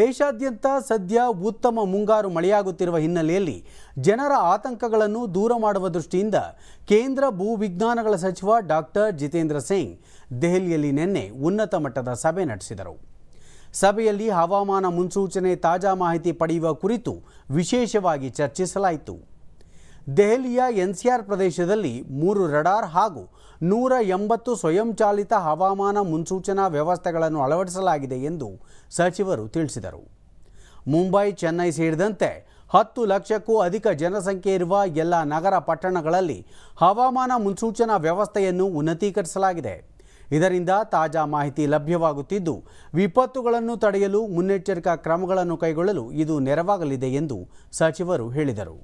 ದೇಶಾದ್ಯಂತ ಸದ್ಯ ಉತ್ತಮ ಮುಂಗಾರು ಮಳೆಯಾಗುತ್ತಿರುವ ಹಿನ್ನೆಲೆಯಲ್ಲಿ ಜನರ ಆತಂಕಗಳನ್ನು ದೂರ ಮಾಡುವ ದೃಷ್ಟಿಯಿಂದ ಕೇಂದ್ರ ಭೂವಿಜ್ಞಾನಗಳ ಸಚಿವ ಡಾಕ್ಟರ್ ಜಿತೇಂದ್ರ ಸಿಂಗ್ ದೆಹಲಿಯಲ್ಲಿ ನಿನ್ನೆ ಉನ್ನತ ಮಟ್ಟದ ಸಭೆ ನಡೆಸಿದರು ಸಭೆಯಲ್ಲಿ ಹವಾಮಾನ ಮುನ್ಸೂಚನೆ ತಾಜಾ ಮಾಹಿತಿ ಪಡೆಯುವ ಕುರಿತು ವಿಶೇಷವಾಗಿ ಚರ್ಚಿಸಲಾಯಿತು ದೆಹಲಿಯ ಎನ್ಸಿಆರ್ ಪ್ರದೇಶದಲ್ಲಿ ಮೂರು ರಡಾರ್ ಹಾಗೂ ನೂರ ಎಂಬತ್ತು ಸ್ವಯಂಚಾಲಿತ ಹವಾಮಾನ ಮುನ್ಸೂಚನಾ ವ್ಯವಸ್ಥೆಗಳನ್ನು ಅಳವಡಿಸಲಾಗಿದೆ ಎಂದು ಸಚಿವರು ತಿಳಿಸಿದರು ಮುಂಬೈ ಚೆನ್ನೈ ಸೇರಿದಂತೆ ಹತ್ತು ಲಕ್ಷಕ್ಕೂ ಅಧಿಕ ಜನಸಂಖ್ಯೆ ಇರುವ ಎಲ್ಲ ನಗರ ಪಟ್ಟಣಗಳಲ್ಲಿ ಹವಾಮಾನ ಮುನ್ಸೂಚನಾ ವ್ಯವಸ್ಥೆಯನ್ನು ಉನ್ನತೀಕರಿಸಲಾಗಿದೆ ಇದರಿಂದ ತಾಜಾ ಮಾಹಿತಿ ಲಭ್ಯವಾಗುತ್ತಿದ್ದು ವಿಪತ್ತುಗಳನ್ನು ತಡೆಯಲು ಮುನ್ನೆಚ್ಚರಿಕಾ ಕ್ರಮಗಳನ್ನು ಕೈಗೊಳ್ಳಲು ಇದು ನೆರವಾಗಲಿದೆ ಎಂದು ಸಚಿವರು ಹೇಳಿದರು